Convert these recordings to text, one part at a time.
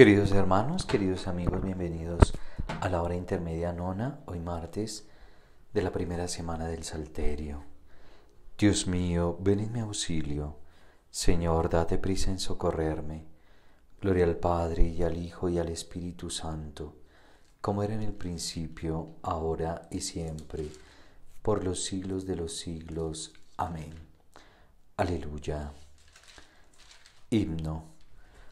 Queridos hermanos, queridos amigos, bienvenidos a la hora intermedia nona, hoy martes de la primera semana del Salterio. Dios mío, ven en mi auxilio. Señor, date prisa en socorrerme. Gloria al Padre y al Hijo y al Espíritu Santo, como era en el principio, ahora y siempre, por los siglos de los siglos. Amén. Aleluya. Himno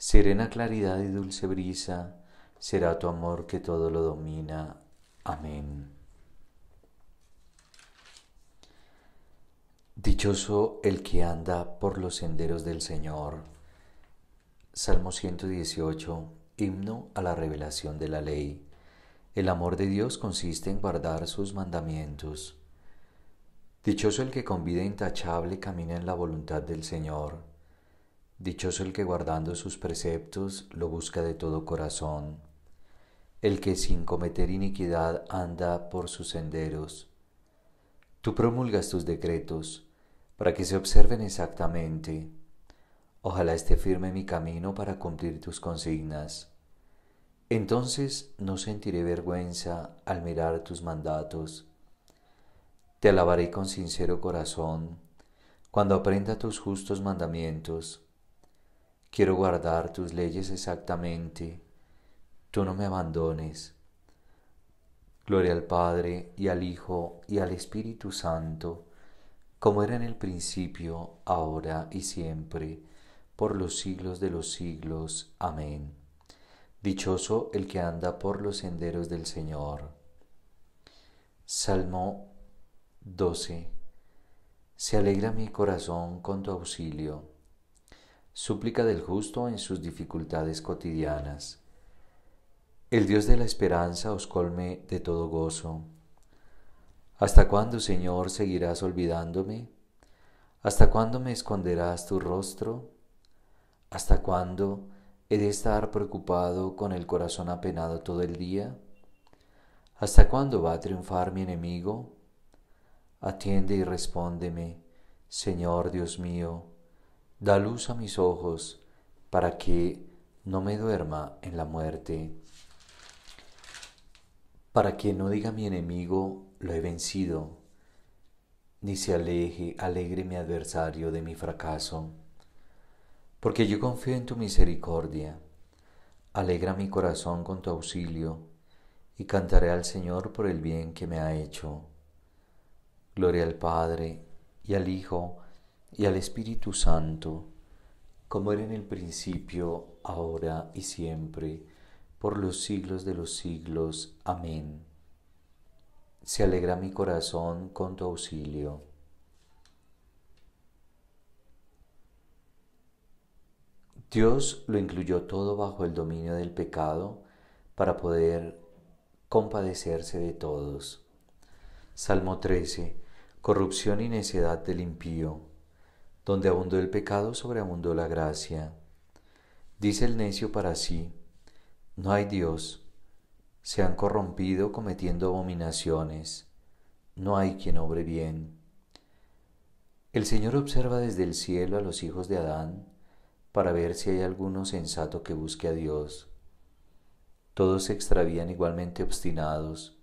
Serena claridad y dulce brisa, será tu amor que todo lo domina. Amén. Dichoso el que anda por los senderos del Señor. Salmo 118, himno a la revelación de la ley. El amor de Dios consiste en guardar sus mandamientos. Dichoso el que con vida intachable camina en la voluntad del Señor Dichoso el que guardando sus preceptos lo busca de todo corazón, el que sin cometer iniquidad anda por sus senderos. Tú promulgas tus decretos para que se observen exactamente. Ojalá esté firme mi camino para cumplir tus consignas. Entonces no sentiré vergüenza al mirar tus mandatos. Te alabaré con sincero corazón cuando aprenda tus justos mandamientos Quiero guardar tus leyes exactamente. Tú no me abandones. Gloria al Padre y al Hijo y al Espíritu Santo, como era en el principio, ahora y siempre, por los siglos de los siglos. Amén. Dichoso el que anda por los senderos del Señor. Salmo 12. Se alegra mi corazón con tu auxilio súplica del justo en sus dificultades cotidianas. El Dios de la esperanza os colme de todo gozo. ¿Hasta cuándo, Señor, seguirás olvidándome? ¿Hasta cuándo me esconderás tu rostro? ¿Hasta cuándo he de estar preocupado con el corazón apenado todo el día? ¿Hasta cuándo va a triunfar mi enemigo? Atiende y respóndeme, Señor Dios mío Da luz a mis ojos para que no me duerma en la muerte, para que no diga mi enemigo, lo he vencido, ni se aleje alegre mi adversario de mi fracaso, porque yo confío en tu misericordia, alegra mi corazón con tu auxilio, y cantaré al Señor por el bien que me ha hecho. Gloria al Padre, y al Hijo, y al Espíritu Santo, como era en el principio, ahora y siempre, por los siglos de los siglos. Amén. Se alegra mi corazón con tu auxilio. Dios lo incluyó todo bajo el dominio del pecado para poder compadecerse de todos. Salmo 13. Corrupción y necedad del impío. Donde abundó el pecado, sobreabundó la gracia. Dice el necio para sí, no hay Dios, se han corrompido cometiendo abominaciones, no hay quien obre bien. El Señor observa desde el cielo a los hijos de Adán para ver si hay alguno sensato que busque a Dios. Todos se extravían igualmente obstinados,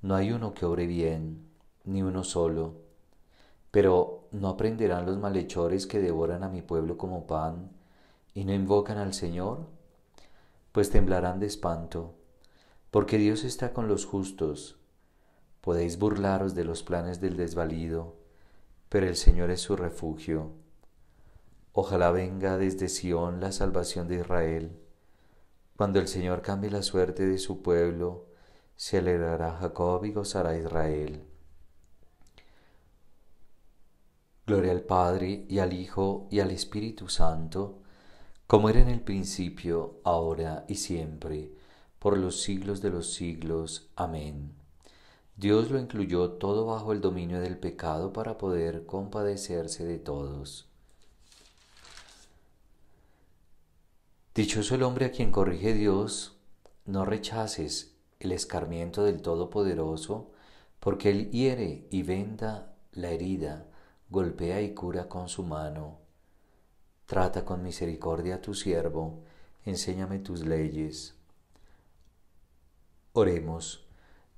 no hay uno que obre bien, ni uno solo. Pero ¿no aprenderán los malhechores que devoran a mi pueblo como pan y no invocan al Señor? Pues temblarán de espanto, porque Dios está con los justos. Podéis burlaros de los planes del desvalido, pero el Señor es su refugio. Ojalá venga desde Sión la salvación de Israel. Cuando el Señor cambie la suerte de su pueblo, se alegrará Jacob y gozará Israel. Gloria al Padre y al Hijo y al Espíritu Santo, como era en el principio, ahora y siempre, por los siglos de los siglos. Amén. Dios lo incluyó todo bajo el dominio del pecado para poder compadecerse de todos. Dichoso el hombre a quien corrige Dios, no rechaces el escarmiento del Todopoderoso, porque Él hiere y venda la herida golpea y cura con su mano. Trata con misericordia a tu siervo, enséñame tus leyes. Oremos,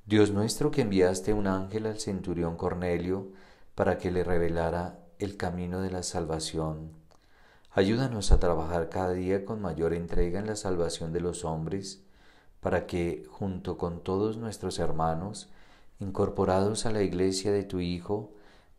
Dios nuestro que enviaste un ángel al centurión Cornelio para que le revelara el camino de la salvación. Ayúdanos a trabajar cada día con mayor entrega en la salvación de los hombres, para que, junto con todos nuestros hermanos, incorporados a la iglesia de tu Hijo,